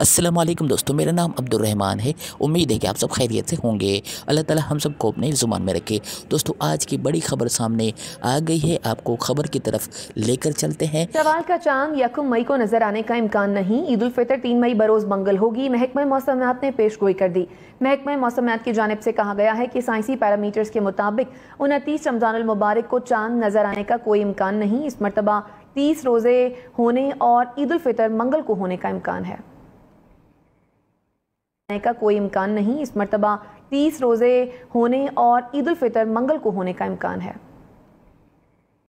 अस्सलाम वालेकुम दोस्तों मेरा नाम अब्दुलरहमान है उम्मीद है कि आप सब खैरियत से होंगे अल्लाह ताला हम सबको अपने ज़ुबान में रखे दोस्तों आज की बड़ी खबर सामने आ गई है आपको खबर की तरफ लेकर चलते हैं सवाल का चांद यकुम मई को नजर आने का इम्कान नहीं ईद उलफितर तीन मई बरोज़ मंगल होगी महकमा मौसम ने पेश गोई कर दी महकमा मौसमियात की जानब से कहा गया है कि साइंसी पैरामीटर्स के मुताबिक उनतीस रमज़ानमबारक को चांद नज़र आने का कोई इम्कान नहीं इस मरतबा तीस रोज़े होने और ईद फितर मंगल को होने का इम्कान है जाने का कोई इम्कान नहीं इस मरतबा तीस रोज़े होने और ईद उल फितर मंगल को होने का इम्कान है